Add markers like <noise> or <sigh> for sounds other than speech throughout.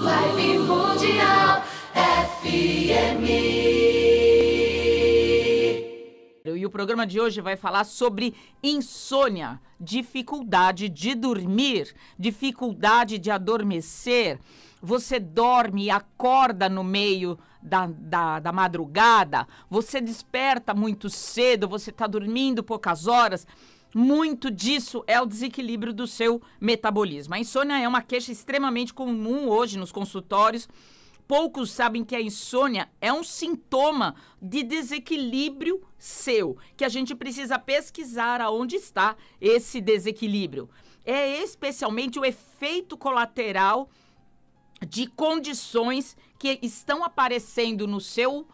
Live Mundial FM. E o programa de hoje vai falar sobre insônia, dificuldade de dormir, dificuldade de adormecer. Você dorme e acorda no meio da, da, da madrugada, você desperta muito cedo, você está dormindo poucas horas. Muito disso é o desequilíbrio do seu metabolismo. A insônia é uma queixa extremamente comum hoje nos consultórios. Poucos sabem que a insônia é um sintoma de desequilíbrio seu, que a gente precisa pesquisar aonde está esse desequilíbrio. É especialmente o efeito colateral de condições que estão aparecendo no seu uh,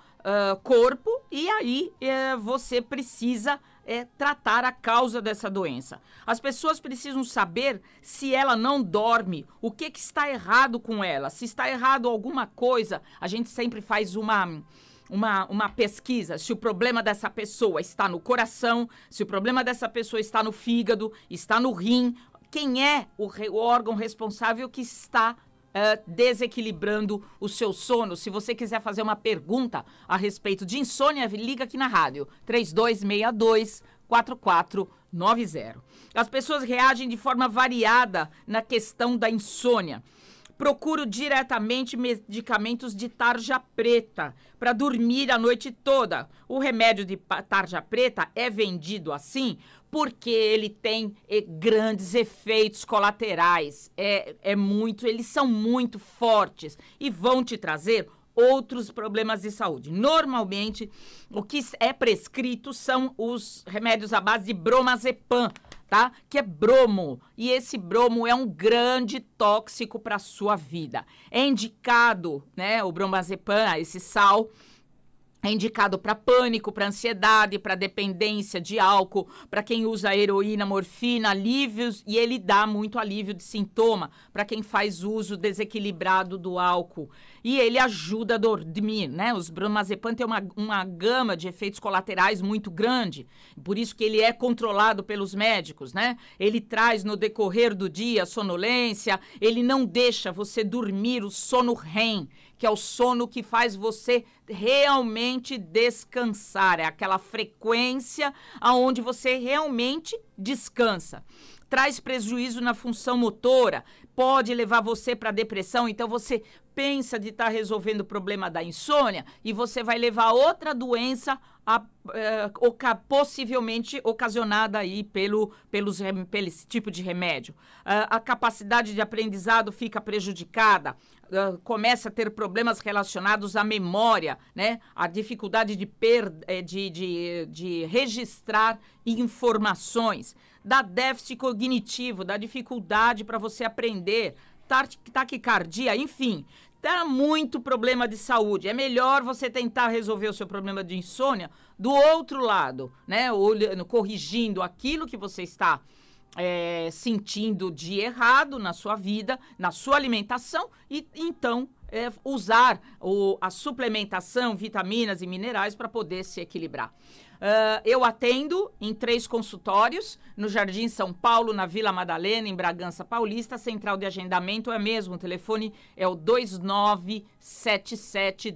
corpo e aí uh, você precisa é tratar a causa dessa doença. As pessoas precisam saber se ela não dorme, o que, que está errado com ela. Se está errado alguma coisa, a gente sempre faz uma uma, uma pesquisa se o problema dessa pessoa está no coração, se o problema dessa pessoa está no fígado, está no rim, quem é o, re, o órgão responsável que está ah, desequilibrando o seu sono. Se você quiser fazer uma pergunta a respeito de insônia, liga aqui na rádio 3262 4490. As pessoas reagem de forma variada na questão da insônia. Procuro diretamente medicamentos de tarja preta para dormir a noite toda. O remédio de tarja preta é vendido assim porque ele tem eh, grandes efeitos colaterais. É, é muito, eles são muito fortes e vão te trazer outros problemas de saúde. Normalmente, o que é prescrito são os remédios à base de bromazepam, tá? Que é bromo. E esse bromo é um grande tóxico para a sua vida. É indicado, né, o bromazepam, ah, esse sal é indicado para pânico, para ansiedade, para dependência de álcool, para quem usa heroína, morfina, alívios, e ele dá muito alívio de sintoma para quem faz uso desequilibrado do álcool. E ele ajuda a dormir, né? Os bromazepam tem uma, uma gama de efeitos colaterais muito grande, por isso que ele é controlado pelos médicos, né? Ele traz no decorrer do dia sonolência, ele não deixa você dormir o sono REM que é o sono que faz você realmente descansar, é aquela frequência aonde você realmente descansa. Traz prejuízo na função motora, pode levar você para depressão, então você pensa de estar tá resolvendo o problema da insônia e você vai levar outra doença a, eh, oca, possivelmente ocasionada aí pelo, pelos, pelo tipo de remédio. a, eh, a capacidade de aprendizado fica prejudicada, Uh, começa a ter problemas relacionados à memória, né? A dificuldade de, per, de, de, de registrar informações, da déficit cognitivo, da dificuldade para você aprender, taquicardia, enfim. Tá muito problema de saúde. É melhor você tentar resolver o seu problema de insônia do outro lado, né? Olhando, corrigindo aquilo que você está é, sentindo de errado na sua vida, na sua alimentação e então é, usar o, a suplementação, vitaminas e minerais para poder se equilibrar. Uh, eu atendo em três consultórios, no Jardim São Paulo, na Vila Madalena, em Bragança Paulista. Central de agendamento é mesmo, o telefone é o 2977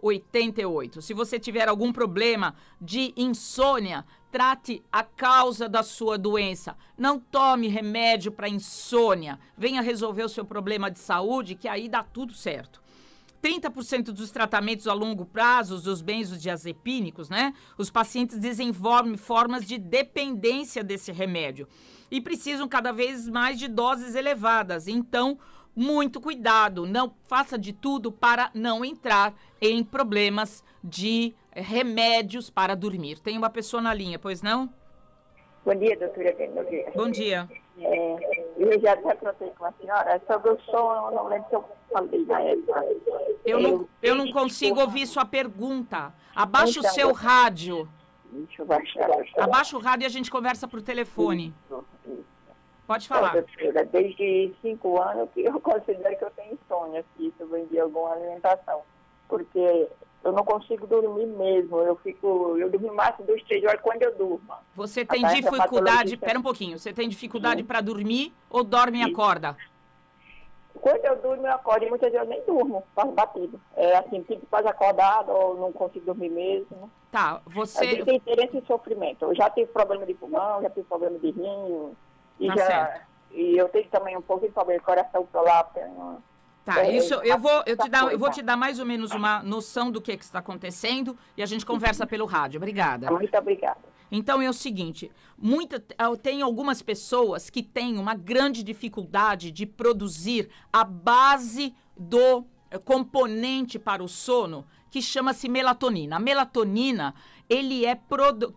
1088 Se você tiver algum problema de insônia, trate a causa da sua doença. Não tome remédio para insônia. Venha resolver o seu problema de saúde, que aí dá tudo certo. 30% dos tratamentos a longo prazo, dos benzodiazepínicos, né? Os pacientes desenvolvem formas de dependência desse remédio e precisam cada vez mais de doses elevadas. Então, muito cuidado, não faça de tudo para não entrar em problemas de remédios para dormir. Tem uma pessoa na linha, pois não? Bom dia, doutora dia. Bom dia. É, eu já até tratei com a senhora, é só gostou, eu não lembro se eu falei na época. Eu não, eu não consigo ouvir sua pergunta. Abaixa então, o seu rádio. Deixa eu baixar. Abaixa o rádio e a gente conversa por telefone. Isso, isso. Pode falar. Desde cinco anos que eu <laughs> considero que eu tenho insônia, que isso vem de alguma alimentação. Porque eu não consigo dormir mesmo. Eu fico, eu durmo máximo dois, três horas quando eu durmo. Você tem dificuldade, pera um pouquinho, você tem dificuldade para dormir ou dorme e acorda? Quando eu durmo, eu acordo e muitas vezes eu nem durmo, faço batido. É assim, fico quase acordado ou não consigo dormir mesmo. Tá, é você... Eu tenho interesse em sofrimento. Eu já tive problema de pulmão, já tive problema de rim, e tá já... Certo. E eu tenho também um pouco de problema de coração, porque Tá, é, isso eu vou, eu te dar, eu vou te tá dar mais ou menos uma noção do que, que está acontecendo e a gente conversa pelo rádio. Obrigada. Tá, muito obrigada. Então é o seguinte, muita, eh, tem algumas pessoas que têm uma grande dificuldade de produzir a base do eh, componente para o sono que chama-se melatonina. A melatonina, ele é,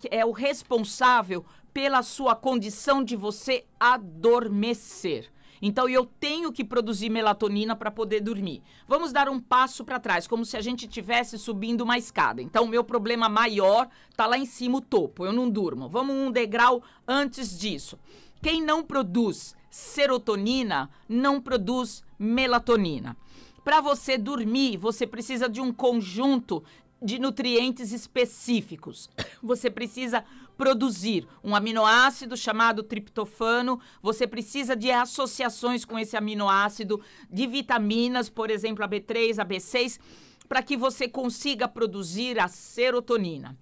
é o responsável pela sua condição de você adormecer. Então eu tenho que produzir melatonina para poder dormir. Vamos dar um passo para trás, como se a gente estivesse subindo uma escada. Então o meu problema maior está lá em cima, o topo. Eu não durmo. Vamos um degrau antes disso. Quem não produz serotonina não produz melatonina. Para você dormir, você precisa de um conjunto de nutrientes específicos. Você precisa produzir um aminoácido chamado triptofano, você precisa de associações com esse aminoácido, de vitaminas, por exemplo, a B3, a B6, para que você consiga produzir a serotonina.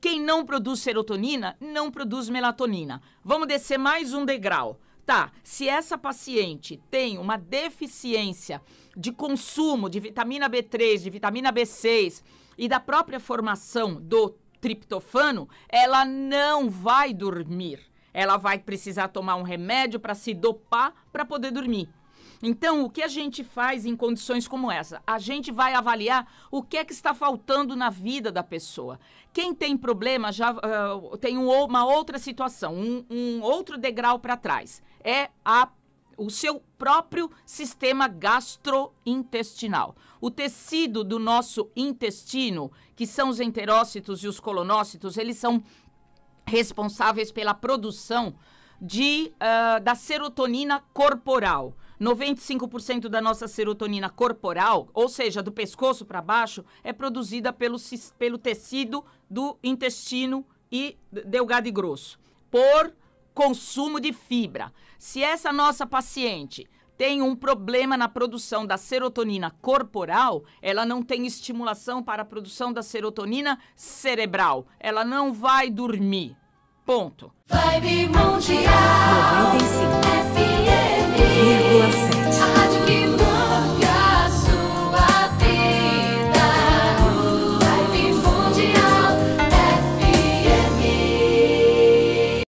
Quem não produz serotonina não produz melatonina. Vamos descer mais um degrau. Tá, se essa paciente tem uma deficiência de consumo de vitamina B3, de vitamina B6, e da própria formação do triptofano, ela não vai dormir. Ela vai precisar tomar um remédio para se dopar para poder dormir. Então, o que a gente faz em condições como essa? A gente vai avaliar o que é que está faltando na vida da pessoa. Quem tem problema já uh, tem um, uma outra situação, um, um outro degrau para trás. É a o seu próprio sistema gastrointestinal. O tecido do nosso intestino, que são os enterócitos e os colonócitos, eles são responsáveis pela produção de, uh, da serotonina corporal. 95% da nossa serotonina corporal, ou seja, do pescoço para baixo, é produzida pelo, pelo tecido do intestino e delgado e grosso, por consumo de fibra. Se essa nossa paciente tem um problema na produção da serotonina corporal, ela não tem estimulação para a produção da serotonina cerebral. Ela não vai dormir. Ponto. Vibe Mundial 95.